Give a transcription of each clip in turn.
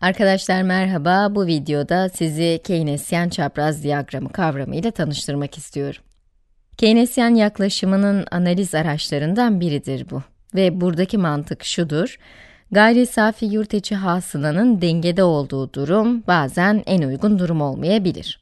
Arkadaşlar merhaba, bu videoda sizi Keynesyen çapraz diyagramı kavramıyla tanıştırmak istiyorum. Keynesyen yaklaşımının analiz araçlarından biridir bu. Ve buradaki mantık şudur, gayri safi yurt içi hasılanın dengede olduğu durum bazen en uygun durum olmayabilir.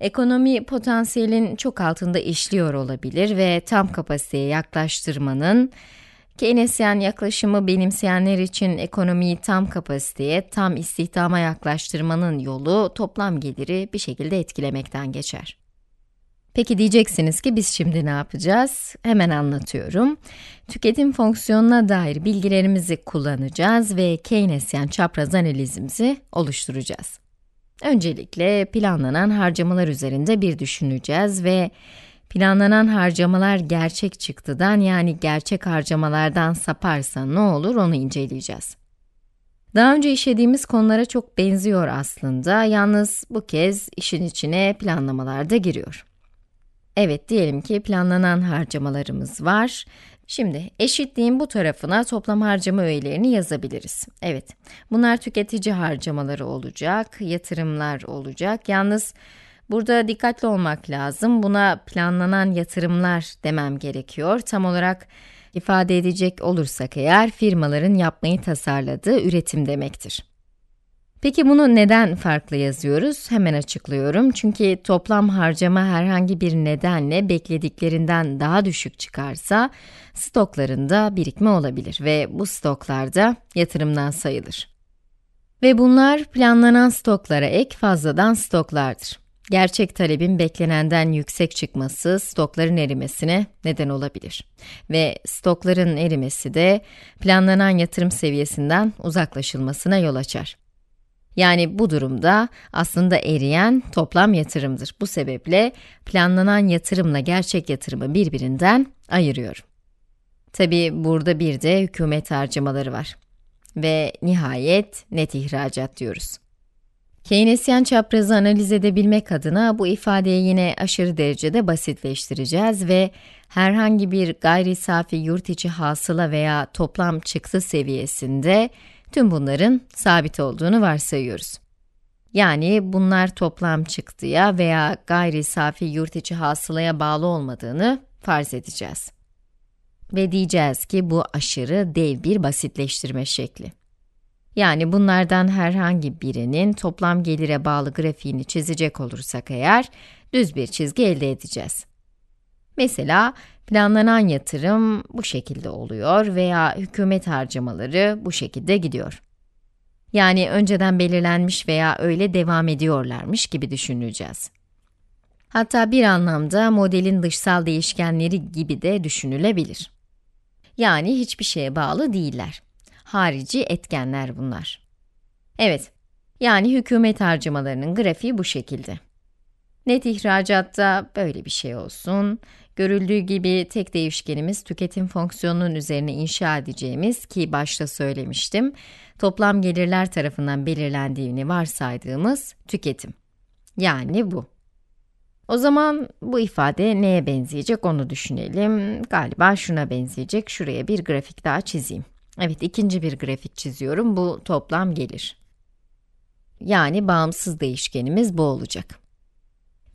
Ekonomi potansiyelin çok altında işliyor olabilir ve tam kapasiteye yaklaştırmanın Keynesyen yaklaşımı benimseyenler için ekonomiyi tam kapasiteye, tam istihdama yaklaştırmanın yolu toplam geliri bir şekilde etkilemekten geçer. Peki diyeceksiniz ki biz şimdi ne yapacağız? Hemen anlatıyorum. Tüketim fonksiyonuna dair bilgilerimizi kullanacağız ve Keynesyen çapraz analizimizi oluşturacağız. Öncelikle planlanan harcamalar üzerinde bir düşüneceğiz ve Planlanan harcamalar gerçek çıktıdan yani gerçek harcamalardan saparsa ne olur onu inceleyeceğiz. Daha önce işlediğimiz konulara çok benziyor aslında, yalnız bu kez işin içine planlamalar da giriyor. Evet, diyelim ki planlanan harcamalarımız var. Şimdi eşitliğin bu tarafına toplam harcama öğelerini yazabiliriz. Evet, bunlar tüketici harcamaları olacak, yatırımlar olacak. Yalnız Burada dikkatli olmak lazım. Buna planlanan yatırımlar demem gerekiyor. Tam olarak ifade edecek olursak eğer firmaların yapmayı tasarladığı üretim demektir. Peki bunu neden farklı yazıyoruz? Hemen açıklıyorum. Çünkü toplam harcama herhangi bir nedenle beklediklerinden daha düşük çıkarsa stoklarında birikme olabilir ve bu stoklarda yatırımdan sayılır. Ve bunlar planlanan stoklara ek fazladan stoklardır gerçek talebin beklenenden yüksek çıkması stokların erimesine neden olabilir. Ve stokların erimesi de planlanan yatırım seviyesinden uzaklaşılmasına yol açar. Yani bu durumda aslında eriyen toplam yatırımdır. Bu sebeple planlanan yatırımla gerçek yatırımı birbirinden ayırıyorum. Tabi burada bir de hükümet harcamaları var. Ve nihayet net ihracat diyoruz. Keynesyen çaprazı analiz edebilmek adına bu ifadeyi yine aşırı derecede basitleştireceğiz ve herhangi bir gayri safi yurt içi hasıla veya toplam çıktı seviyesinde tüm bunların sabit olduğunu varsayıyoruz. Yani bunlar toplam çıktıya veya gayri safi yurt içi hasılaya bağlı olmadığını farz edeceğiz. Ve diyeceğiz ki bu aşırı dev bir basitleştirme şekli. Yani bunlardan herhangi birinin toplam gelire bağlı grafiğini çizecek olursak eğer, düz bir çizgi elde edeceğiz. Mesela planlanan yatırım bu şekilde oluyor veya hükümet harcamaları bu şekilde gidiyor. Yani önceden belirlenmiş veya öyle devam ediyorlarmış gibi düşüneceğiz. Hatta bir anlamda modelin dışsal değişkenleri gibi de düşünülebilir. Yani hiçbir şeye bağlı değiller harici etkenler bunlar. Evet, yani hükümet harcamalarının grafiği bu şekilde. Net ihracatta böyle bir şey olsun. Görüldüğü gibi tek değişkenimiz tüketim fonksiyonunun üzerine inşa edeceğimiz ki başta söylemiştim, toplam gelirler tarafından belirlendiğini varsaydığımız tüketim. Yani bu. O zaman bu ifade neye benzeyecek onu düşünelim. Galiba şuna benzeyecek. Şuraya bir grafik daha çizeyim. Evet ikinci bir grafik çiziyorum. Bu toplam gelir. Yani bağımsız değişkenimiz bu olacak.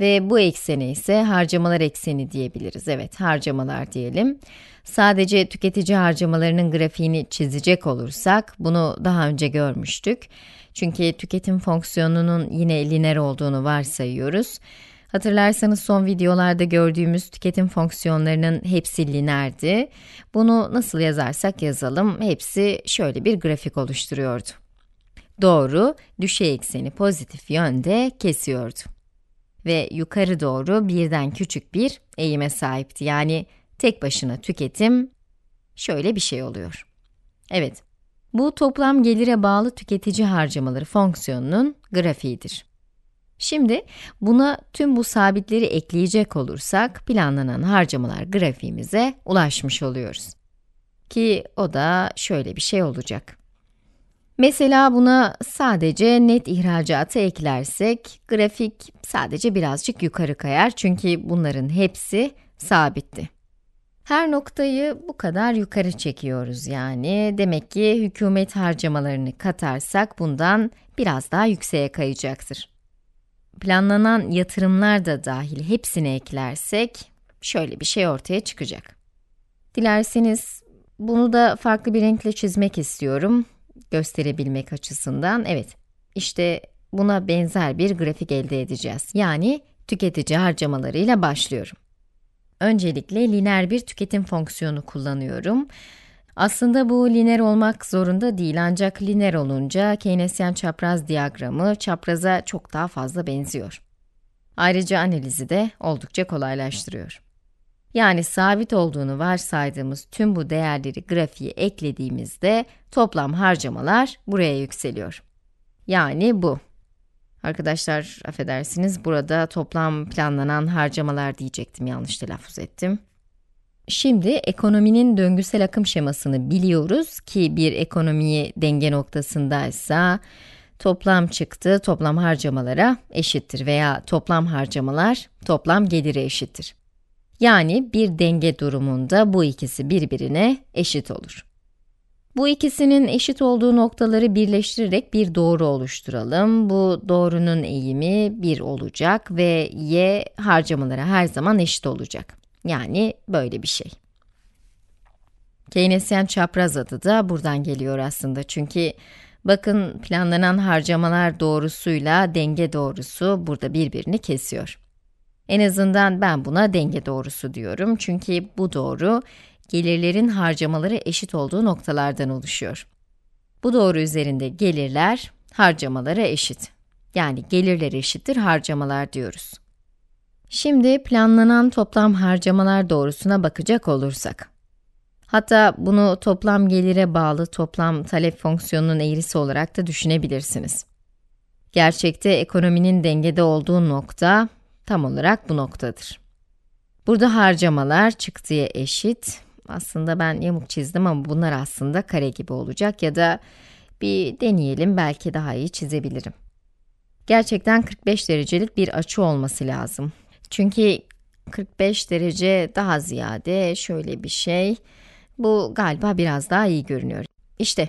Ve bu ekseni ise harcamalar ekseni diyebiliriz. Evet, harcamalar diyelim. Sadece tüketici harcamalarının grafiğini çizecek olursak, bunu daha önce görmüştük. Çünkü tüketim fonksiyonunun yine lineer olduğunu varsayıyoruz. Hatırlarsanız son videolarda gördüğümüz tüketim fonksiyonlarının hepsi linerdi. Bunu nasıl yazarsak yazalım, hepsi şöyle bir grafik oluşturuyordu. Doğru, düşey ekseni pozitif yönde kesiyordu. Ve yukarı doğru birden küçük bir eğime sahipti. Yani tek başına tüketim şöyle bir şey oluyor. Evet, bu toplam gelire bağlı tüketici harcamaları fonksiyonunun grafiğidir. Şimdi buna tüm bu sabitleri ekleyecek olursak planlanan harcamalar grafiğimize ulaşmış oluyoruz. Ki o da şöyle bir şey olacak. Mesela buna sadece net ihracatı eklersek, grafik sadece birazcık yukarı kayar çünkü bunların hepsi sabitti. Her noktayı bu kadar yukarı çekiyoruz yani. Demek ki hükümet harcamalarını katarsak bundan biraz daha yükseğe kayacaktır planlanan yatırımlar da dahil hepsini eklersek şöyle bir şey ortaya çıkacak. Dilerseniz bunu da farklı bir renkle çizmek istiyorum gösterebilmek açısından. Evet, işte buna benzer bir grafik elde edeceğiz. Yani tüketici harcamalarıyla başlıyorum. Öncelikle lineer bir tüketim fonksiyonu kullanıyorum. Aslında bu lineer olmak zorunda değil ancak lineer olunca Keynesyen çapraz diyagramı çapraza çok daha fazla benziyor. Ayrıca analizi de oldukça kolaylaştırıyor. Yani sabit olduğunu varsaydığımız tüm bu değerleri grafiğe eklediğimizde toplam harcamalar buraya yükseliyor. Yani bu. Arkadaşlar affedersiniz burada toplam planlanan harcamalar diyecektim yanlış telaffuz ettim. Şimdi ekonominin döngüsel akım şemasını biliyoruz ki bir ekonomiyi denge noktasındaysa toplam çıktı toplam harcamalara eşittir veya toplam harcamalar toplam gelire eşittir. Yani bir denge durumunda bu ikisi birbirine eşit olur. Bu ikisinin eşit olduğu noktaları birleştirerek bir doğru oluşturalım. Bu doğrunun eğimi 1 olacak ve y harcamalara her zaman eşit olacak. Yani böyle bir şey. Keynesyen çapraz adı da buradan geliyor aslında. Çünkü bakın planlanan harcamalar doğrusuyla denge doğrusu burada birbirini kesiyor. En azından ben buna denge doğrusu diyorum. Çünkü bu doğru gelirlerin harcamaları eşit olduğu noktalardan oluşuyor. Bu doğru üzerinde gelirler harcamalara eşit. Yani gelirler eşittir harcamalar diyoruz. Şimdi planlanan toplam harcamalar doğrusuna bakacak olursak. Hatta bunu toplam gelire bağlı toplam talep fonksiyonunun eğrisi olarak da düşünebilirsiniz. Gerçekte ekonominin dengede olduğu nokta tam olarak bu noktadır. Burada harcamalar çıktıya eşit. Aslında ben yamuk çizdim ama bunlar aslında kare gibi olacak ya da bir deneyelim belki daha iyi çizebilirim. Gerçekten 45 derecelik bir açı olması lazım. Çünkü 45 derece daha ziyade şöyle bir şey. Bu galiba biraz daha iyi görünüyor. İşte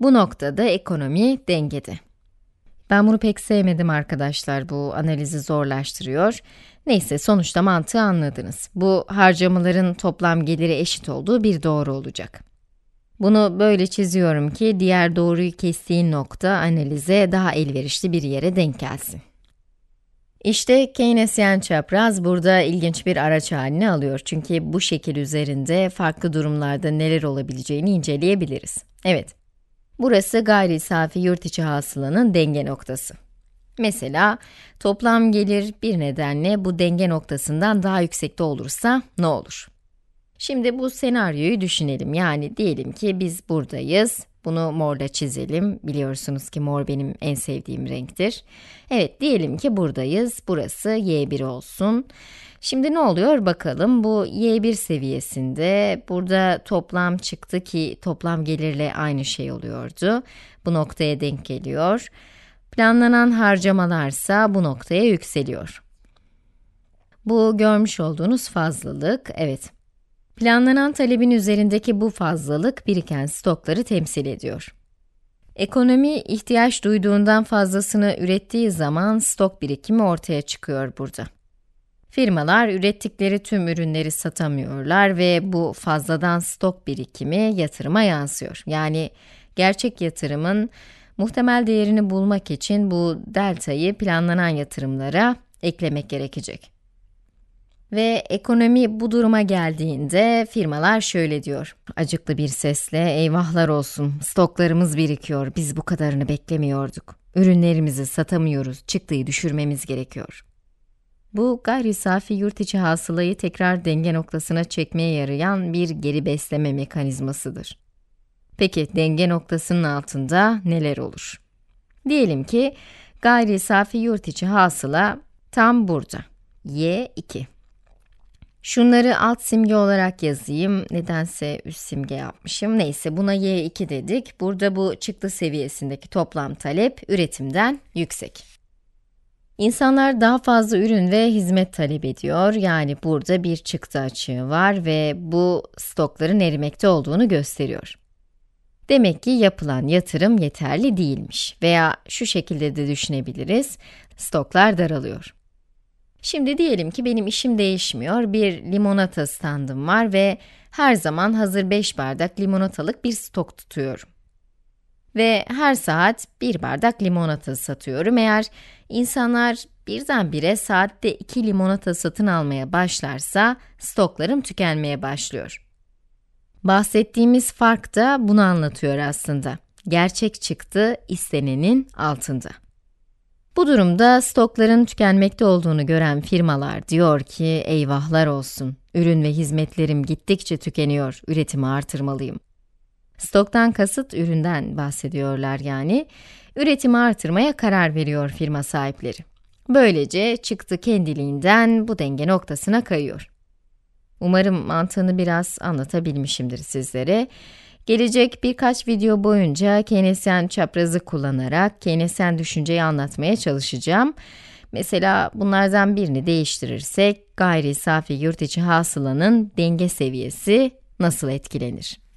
bu noktada ekonomi dengede. Ben bunu pek sevmedim arkadaşlar. Bu analizi zorlaştırıyor. Neyse sonuçta mantığı anladınız. Bu harcamaların toplam geliri eşit olduğu bir doğru olacak. Bunu böyle çiziyorum ki diğer doğruyu kestiği nokta analize daha elverişli bir yere denk gelsin. İşte Keynesyen çapraz burada ilginç bir araç haline alıyor. Çünkü bu şekil üzerinde farklı durumlarda neler olabileceğini inceleyebiliriz. Evet, burası gayri safi yurt içi hasılanın denge noktası. Mesela toplam gelir bir nedenle bu denge noktasından daha yüksekte olursa ne olur? Şimdi bu senaryoyu düşünelim. Yani diyelim ki biz buradayız bunu morla çizelim. Biliyorsunuz ki mor benim en sevdiğim renktir. Evet diyelim ki buradayız. Burası Y1 olsun. Şimdi ne oluyor bakalım. Bu Y1 seviyesinde burada toplam çıktı ki toplam gelirle aynı şey oluyordu. Bu noktaya denk geliyor. Planlanan harcamalarsa bu noktaya yükseliyor. Bu görmüş olduğunuz fazlalık. Evet. Planlanan talebin üzerindeki bu fazlalık biriken stokları temsil ediyor. Ekonomi ihtiyaç duyduğundan fazlasını ürettiği zaman stok birikimi ortaya çıkıyor burada. Firmalar ürettikleri tüm ürünleri satamıyorlar ve bu fazladan stok birikimi yatırıma yansıyor. Yani gerçek yatırımın muhtemel değerini bulmak için bu deltayı planlanan yatırımlara eklemek gerekecek. Ve ekonomi bu duruma geldiğinde firmalar şöyle diyor. Acıklı bir sesle eyvahlar olsun stoklarımız birikiyor biz bu kadarını beklemiyorduk. Ürünlerimizi satamıyoruz çıktıyı düşürmemiz gerekiyor. Bu gayri safi yurt içi hasılayı tekrar denge noktasına çekmeye yarayan bir geri besleme mekanizmasıdır. Peki denge noktasının altında neler olur? Diyelim ki gayri safi yurt içi hasıla tam burada. Y2. Şunları alt simge olarak yazayım. Nedense üst simge yapmışım. Neyse buna y2 dedik. Burada bu çıktı seviyesindeki toplam talep üretimden yüksek. İnsanlar daha fazla ürün ve hizmet talep ediyor. Yani burada bir çıktı açığı var ve bu stokların erimekte olduğunu gösteriyor. Demek ki yapılan yatırım yeterli değilmiş veya şu şekilde de düşünebiliriz, stoklar daralıyor. Şimdi diyelim ki benim işim değişmiyor, bir limonata standım var ve her zaman hazır 5 bardak limonatalık bir stok tutuyorum. Ve her saat bir bardak limonata satıyorum. Eğer insanlar birdenbire saatte 2 limonata satın almaya başlarsa stoklarım tükenmeye başlıyor. Bahsettiğimiz fark da bunu anlatıyor aslında. Gerçek çıktı istenenin altında. Bu durumda stokların tükenmekte olduğunu gören firmalar diyor ki eyvahlar olsun, ürün ve hizmetlerim gittikçe tükeniyor, üretimi artırmalıyım. Stoktan kasıt üründen bahsediyorlar yani. Üretimi artırmaya karar veriyor firma sahipleri. Böylece çıktı kendiliğinden bu denge noktasına kayıyor. Umarım mantığını biraz anlatabilmişimdir sizlere. Gelecek birkaç video boyunca Keynesyen çaprazı kullanarak Keynesyen düşünceyi anlatmaya çalışacağım. Mesela bunlardan birini değiştirirsek gayri safi yurt içi hasılanın denge seviyesi nasıl etkilenir?